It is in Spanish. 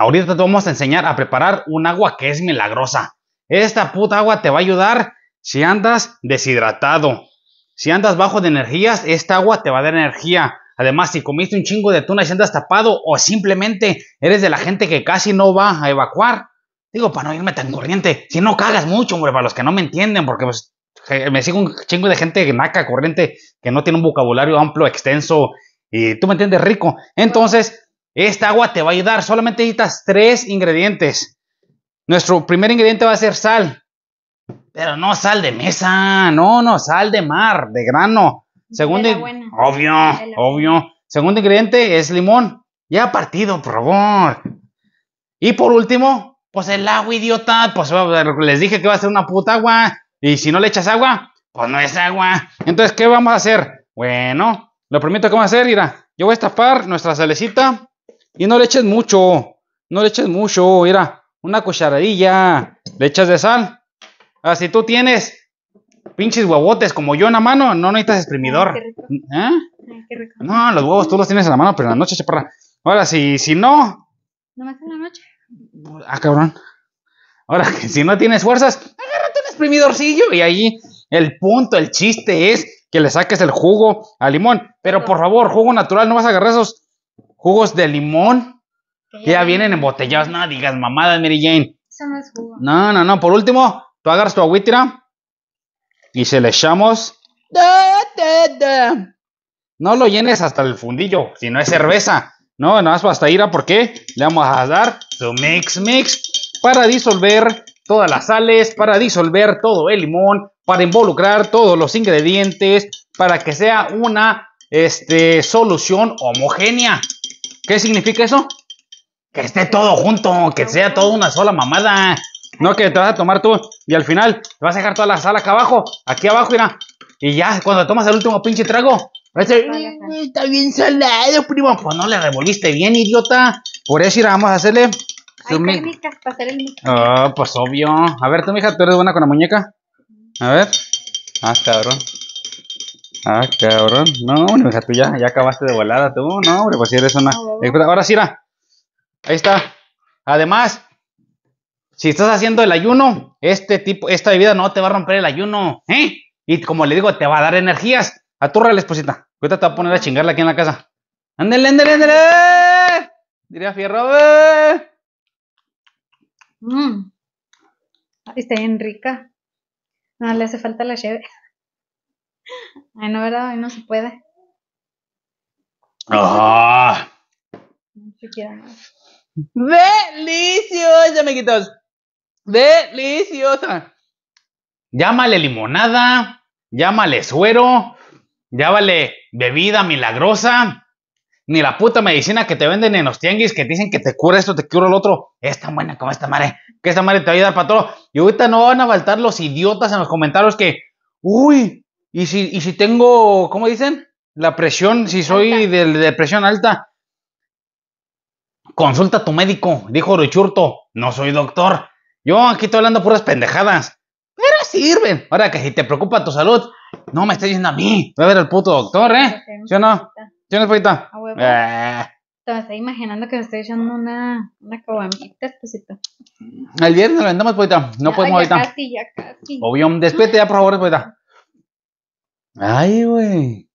Ahorita te vamos a enseñar a preparar un agua que es milagrosa. Esta puta agua te va a ayudar si andas deshidratado. Si andas bajo de energías, esta agua te va a dar energía. Además, si comiste un chingo de tuna y andas tapado o simplemente eres de la gente que casi no va a evacuar, digo, para no irme tan corriente, si no cagas mucho, hombre, para los que no me entienden, porque pues, me sigo un chingo de gente naca, corriente, que no tiene un vocabulario amplio, extenso, y tú me entiendes, rico. Entonces, esta agua te va a ayudar. Solamente necesitas tres ingredientes. Nuestro primer ingrediente va a ser sal. Pero no sal de mesa, no, no, sal de mar, de grano. Segundo, obvio, obvio. Segundo ingrediente es limón. Ya partido, por favor. Y por último, pues el agua, idiota. Pues les dije que va a ser una puta agua. Y si no le echas agua, pues no es agua. Entonces, ¿qué vamos a hacer? Bueno, lo primero que vamos a hacer, mira, yo voy a estafar nuestra salecita y no le eches mucho, no le eches mucho, mira, una cucharadilla, le echas de sal. Así ah, si tú tienes pinches huevotes como yo en la mano, no necesitas exprimidor. ¿Eh? No, los huevos tú los tienes en la mano, pero en la noche, chaparra. Ahora, si, si no. Nomás en la noche. Ah, cabrón. Ahora, si no tienes fuerzas, agárrate un exprimidorcillo y ahí el punto, el chiste es que le saques el jugo al limón. Pero por favor, jugo natural, no vas a agarrar esos jugos de limón, que ya, vienen embotellados. No digas mamadas, Mary Jane. no No, no, Por último, tú agarras tu agüita y se le echamos. No lo llenes hasta el fundillo, si no es cerveza. No, no es basta ir a porque le vamos a dar su mix mix para disolver todas las sales, para disolver todo el limón, para involucrar todos los ingredientes, para que sea una este, solución homogénea. ¿Qué significa eso? Que esté todo junto, que sea toda una sola mamada. No que te vas a tomar tú y al final te vas a dejar toda la sala acá abajo, aquí abajo, mira. Y ya, cuando tomas el último pinche trago, vas a mm, está bien salado, primo. Pues no le revolviste bien, idiota. Por eso irá, vamos a hacerle... Hay técnicas, pasar el Ah, pues obvio. A ver, tú, mija, ¿tú eres buena con la muñeca? A ver. Ah, cabrón. Ah, cabrón. No, hombre, tú ya, ya acabaste de volada, tú. No, hombre, pues si eres una. Ah, ahora sí, Ahí está. Además, si estás haciendo el ayuno, este tipo, esta bebida no te va a romper el ayuno, ¿eh? Y como le digo, te va a dar energías. a Atúrrale, esposita. Ahorita te va a poner a chingarla aquí en la casa. Ándale, ándale, ándale. Diría Fierro. Eh". Mm. Está bien rica. No ah, le hace falta la cheve. Ay, no, ¿verdad? no se puede. ¡Ah! No se ¡Deliciosa, amiguitos! ¡Deliciosa! Llámale limonada, llámale suero, llámale bebida milagrosa, ni la puta medicina que te venden en los tianguis que te dicen que te cura esto, te cura el otro, es tan buena como esta madre, que esta madre te va a ayudar para todo. Y ahorita no van a faltar los idiotas en los comentarios que, uy, y si, y si tengo, ¿cómo dicen? La presión, si soy de, presión alta, consulta a tu médico, dijo Ruchurto, no soy doctor. Yo aquí estoy hablando puras pendejadas. Pero sirven. Ahora que si te preocupa tu salud, no me estés diciendo a mí. Voy a ver al puto doctor, ¿eh? ¿Sí o no? ¿Sí o no, eh. Te estoy imaginando que me estoy echando una, una cobamita, esposito. El viernes lo vendemos, Poita. No podemos ya ahorita. Casi, ya Obvio, despete ya, por favor, Poita. Ay, güey.